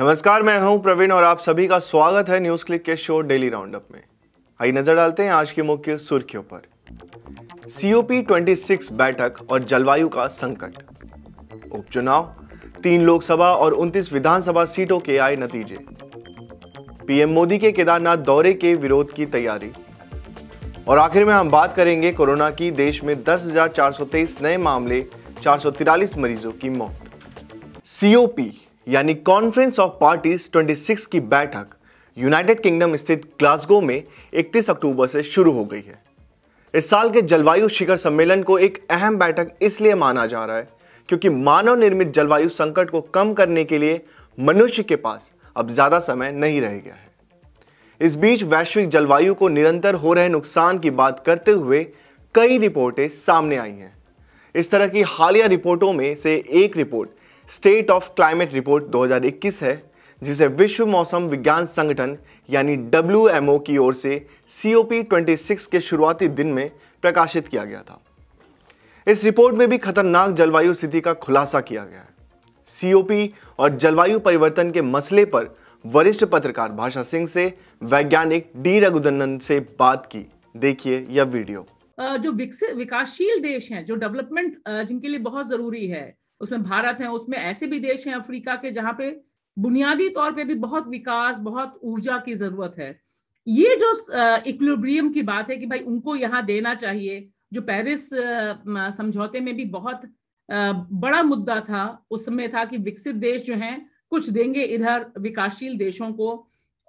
नमस्कार मैं हूं प्रवीण और आप सभी का स्वागत है न्यूज क्लिक के शो डेली राउंडअप में आई नजर डालते हैं आज की मुख्य सुर्खियों पर सीओपी 26 बैठक और जलवायु का संकट उपचुनाव तीन लोकसभा और 29 विधानसभा सीटों के आए नतीजे पीएम मोदी के केदारनाथ दौरे के विरोध की तैयारी और आखिर में हम बात करेंगे कोरोना की देश में 10,423 नए मामले चार मरीजों की मौत सीओपी यानी कॉन्फ्रेंस ऑफ पार्टीज 26 की बैठक यूनाइटेड किंगडम स्थित ग्लासगो में 31 अक्टूबर से शुरू हो गई है इस साल के जलवायु शिखर सम्मेलन को एक अहम बैठक इसलिए माना जा रहा है क्योंकि मानव निर्मित जलवायु संकट को कम करने के लिए मनुष्य के पास अब ज़्यादा समय नहीं रह गया है इस बीच वैश्विक जलवायु को निरंतर हो रहे नुकसान की बात करते हुए कई रिपोर्टें सामने आई हैं इस तरह की हालिया रिपोर्टों में से एक report state of climate report 2021 है जिसे विश्व मौसम विज्ञान संगठन यानी डब्ल्यू की ओर से सी के शुरुआती दिन में प्रकाशित किया गया था इस रिपोर्ट में भी खतरनाक जलवायु स्थिति का खुलासा किया गया है सी और जलवायु परिवर्तन के मसले पर वरिष्ठ पत्रकार भाषा सिंह से वैज्ञानिक डी रघुदनंदन से बात की देखिए यह वीडियो जो विकसित विकासशील देश हैं जो डेवलपमेंट जिनके लिए बहुत जरूरी है उसमें भारत है उसमें ऐसे भी देश हैं अफ्रीका के जहाँ पे बुनियादी तौर पे भी बहुत विकास बहुत ऊर्जा की जरूरत है ये जो इक्विलिब्रियम की बात है कि भाई उनको यहाँ देना चाहिए जो पेरिस समझौते में भी बहुत बड़ा मुद्दा था उस समय था कि विकसित देश जो हैं कुछ देंगे इधर विकासशील देशों को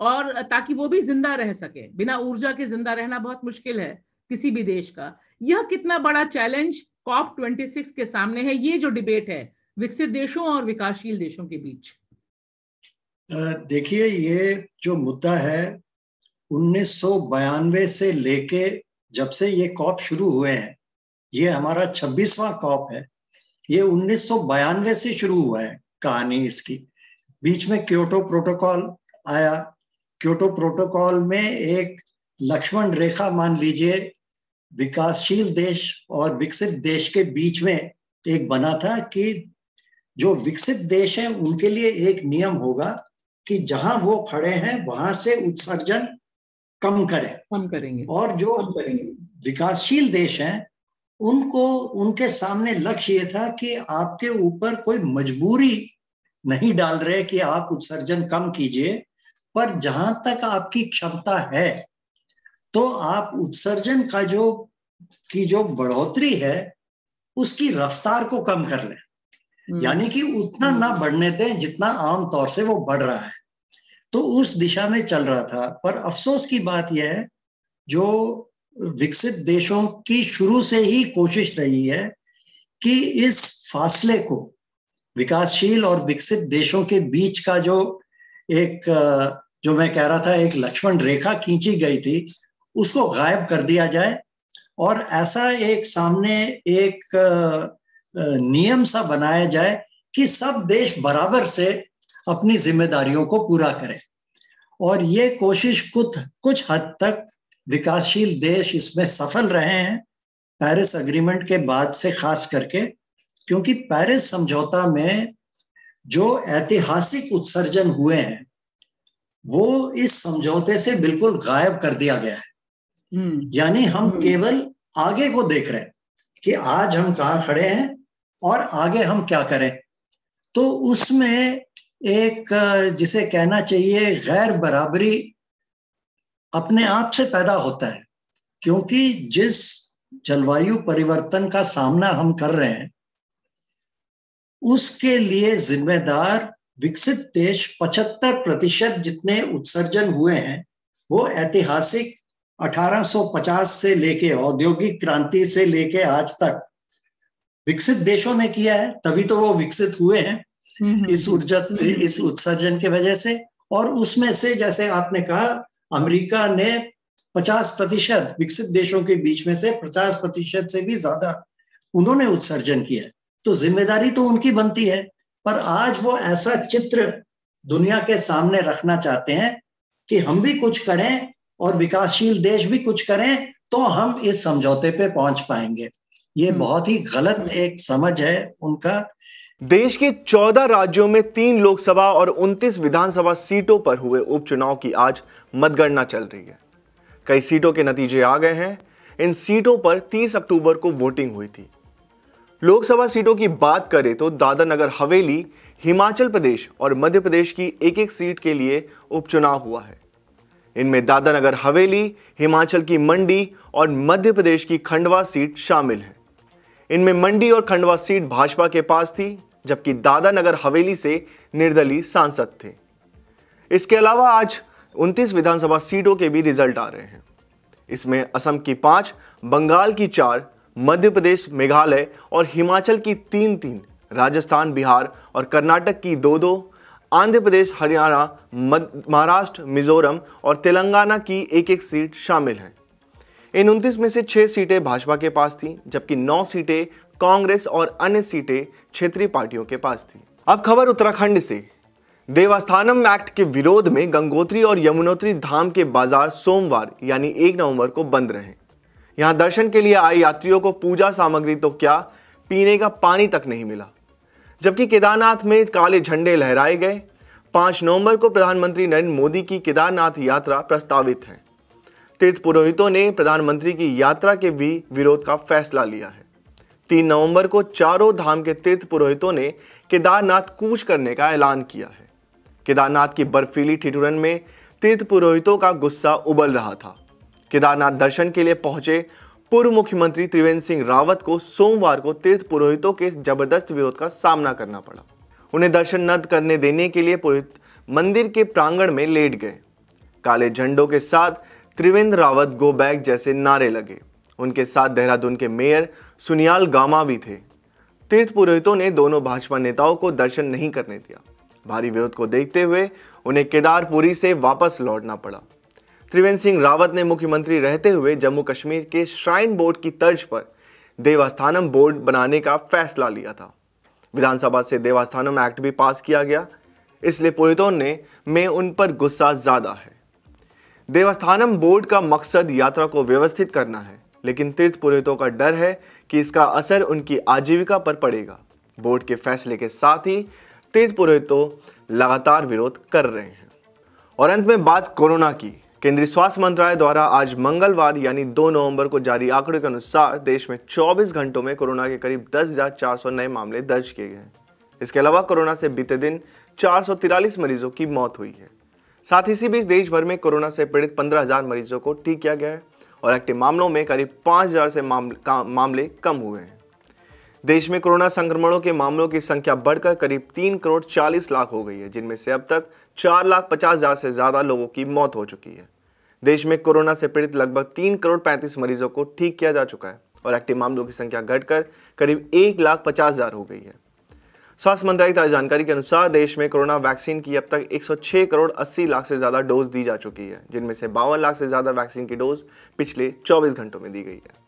और ताकि वो भी जिंदा रह सके बिना ऊर्जा के जिंदा रहना बहुत मुश्किल है किसी भी देश का यह कितना बड़ा चैलेंज कॉप 26 के सामने है ये जो डिबेट है विकसित देशों और विकासशील देशों के बीच देखिए ये जो मुद्दा है उन्नीस से लेके जब से ये कॉप शुरू हुए हैं ये हमारा 26वां कॉप है ये उन्नीस से शुरू हुआ है कहानी इसकी बीच में क्योटो प्रोटोकॉल आया क्योटो प्रोटोकॉल में एक लक्ष्मण रेखा मान लीजिए विकासशील देश और विकसित देश के बीच में एक बना था कि जो विकसित देश है उनके लिए एक नियम होगा कि जहां वो खड़े हैं वहां से उत्सर्जन कम करें कम करेंगे और जो विकासशील देश हैं उनको उनके सामने लक्ष्य ये था कि आपके ऊपर कोई मजबूरी नहीं डाल रहे कि आप उत्सर्जन कम कीजिए पर जहां तक आपकी क्षमता है तो आप उत्सर्जन का जो की जो बढ़ोतरी है उसकी रफ्तार को कम कर लें हम्म। यानी कि उतना ना बढ़ने दें जितना आम तौर से वो बढ़ रहा है तो उस दिशा में चल रहा था पर अफसोस की बात यह है जो विकसित देशों की शुरू से ही कोशिश रही है कि इस फासले को विकासशील और विकसित देशों के बीच का जो एक जो मैं कह रहा था एक लक्ष्मण रेखा खींची गई थी उसको गायब कर दिया जाए और ऐसा एक सामने एक नियम सा बनाया जाए कि सब देश बराबर से अपनी जिम्मेदारियों को पूरा करें और ये कोशिश कुछ कुछ हद तक विकासशील देश इसमें सफल रहे हैं पेरिस अग्रीमेंट के बाद से खास करके क्योंकि पेरिस समझौता में जो ऐतिहासिक उत्सर्जन हुए हैं वो इस समझौते से बिल्कुल गायब कर दिया गया है हम्म। यानी हम हम्म। केवल आगे को देख रहे हैं कि आज हम कहाँ खड़े हैं और आगे हम क्या करें तो उसमें एक जिसे कहना चाहिए गैर बराबरी अपने आप से पैदा होता है क्योंकि जिस जलवायु परिवर्तन का सामना हम कर रहे हैं उसके लिए जिम्मेदार विकसित देश 75 प्रतिशत जितने उत्सर्जन हुए हैं वो ऐतिहासिक 1850 से लेके औद्योगिक क्रांति से लेके आज तक विकसित देशों ने किया है तभी तो वो विकसित हुए हैं हम्म, हम्म। इस ऊर्जा इस उत्सर्जन के वजह से और उसमें से जैसे आपने कहा अमेरिका ने 50 प्रतिशत विकसित देशों के बीच में से 50 प्रतिशत से भी ज्यादा उन्होंने उत्सर्जन किया तो जिम्मेदारी तो उनकी बनती है पर आज वो ऐसा चित्र दुनिया के सामने रखना चाहते हैं कि हम भी कुछ करें और विकासशील देश भी कुछ करें तो हम इस समझौते पे पहुंच पाएंगे ये हम्म। बहुत ही गलत एक समझ है उनका देश के 14 राज्यों में तीन लोकसभा और 29 विधानसभा सीटों पर हुए उपचुनाव की आज मतगणना चल रही है कई सीटों के नतीजे आ गए हैं इन सीटों पर 30 अक्टूबर को वोटिंग हुई थी लोकसभा सीटों की बात करें तो नगर हवेली हिमाचल प्रदेश और मध्य प्रदेश की एक एक सीट के लिए उपचुनाव हुआ है इनमें दादानगर हवेली हिमाचल की मंडी और मध्य प्रदेश की खंडवा सीट शामिल है इनमें मंडी और खंडवा सीट भाजपा के पास थी जबकि दादानगर हवेली से निर्दलीय सांसद थे इसके अलावा आज 29 विधानसभा सीटों के भी रिजल्ट आ रहे हैं इसमें असम की पांच बंगाल की चार मध्य प्रदेश मेघालय और हिमाचल की तीन तीन राजस्थान बिहार और कर्नाटक की दो दो आंध्र प्रदेश हरियाणा महाराष्ट्र मिजोरम और तेलंगाना की एक एक सीट शामिल हैं इन उनतीस में से छह सीटें भाजपा के पास थी जबकि नौ सीटें कांग्रेस और अन्य सीटें क्षेत्रीय पार्टियों के पास थी अब खबर उत्तराखंड से देवस्थानम एक्ट के विरोध में गंगोत्री और यमुनोत्री धाम के बाजार सोमवार यानी एक नवंबर को बंद रहे यहाँ दर्शन के लिए आए यात्रियों को पूजा सामग्री तो क्या पीने का पानी तक नहीं मिला जबकि केदारनाथ में काले झंडे लहराए गए पांच नवंबर को प्रधानमंत्री नरेंद्र मोदी की केदारनाथ यात्रा प्रस्तावित है तीर्थ पुरोहितों ने प्रधानमंत्री की यात्रा के भी विरोध का फैसला लिया है तीन नवंबर को चारों धाम के तीर्थ पुरोहितों ने केदारनाथ कूच करने का ऐलान किया है केदारनाथ की बर्फीली ठिठुरन में तीर्थ पुरोहितों का गुस्सा उबल रहा था केदारनाथ दर्शन के लिए पहुंचे पूर्व मुख्यमंत्री त्रिवेंद्र सिंह रावत को सोमवार को तीर्थ पुरोहितों के जबरदस्त विरोध का सामना करना पड़ा उन्हें दर्शन न करने देने के लिए पुरोहित मंदिर के प्रांगण में लेट गए काले झंडों के साथ त्रिवेंद्र रावत गो बैक जैसे नारे लगे उनके साथ देहरादून के मेयर सुनियाल गामा भी थे तीर्थ पुरोहितों ने दोनों भाजपा नेताओं को दर्शन नहीं करने दिया भारी विरोध को देखते हुए उन्हें केदारपुरी से वापस लौटना पड़ा त्रिवेंद्र सिंह रावत ने मुख्यमंत्री रहते हुए जम्मू कश्मीर के श्राइन बोर्ड की तर्ज पर देवस्थानम बोर्ड बनाने का फैसला लिया था विधानसभा से देवस्थानम एक्ट भी पास किया गया इसलिए पुरोहितों ने में उन पर गुस्सा ज़्यादा है देवस्थानम बोर्ड का मकसद यात्रा को व्यवस्थित करना है लेकिन तीर्थ पुरोहितों का डर है कि इसका असर उनकी आजीविका पर पड़ेगा बोर्ड के फैसले के साथ ही तीर्थ पुरोहितों लगातार विरोध कर रहे हैं और अंत में बात कोरोना की केंद्रीय स्वास्थ्य मंत्रालय द्वारा आज मंगलवार यानी 2 नवंबर को जारी आंकड़ों के अनुसार देश में 24 घंटों में कोरोना के करीब 10,400 नए मामले दर्ज किए गए हैं इसके अलावा कोरोना से बीते दिन चार मरीजों की मौत हुई है साथ ही इसी बीच देश भर में कोरोना से पीड़ित 15,000 मरीजों को ठीक किया गया है और एक्टिव मामलों में करीब 5,000 से मामले, मामले कम हुए हैं देश में कोरोना संक्रमणों के मामलों की संख्या बढ़कर करीब तीन करोड़ चालीस लाख हो गई है जिनमें से अब तक चार लाख पचास हजार से ज़्यादा लोगों की मौत हो चुकी है देश में कोरोना से पीड़ित लगभग तीन करोड़ पैंतीस मरीजों को ठीक किया जा चुका है और एक्टिव मामलों की संख्या घटकर करीब एक लाख पचास हज़ार हो गई है स्वास्थ्य मंत्रालय की जानकारी के अनुसार देश में कोरोना वैक्सीन की अब तक 106 करोड़ 80 लाख से ज़्यादा डोज दी जा चुकी है जिनमें से बावन लाख से ज़्यादा वैक्सीन की डोज पिछले 24 घंटों में दी गई है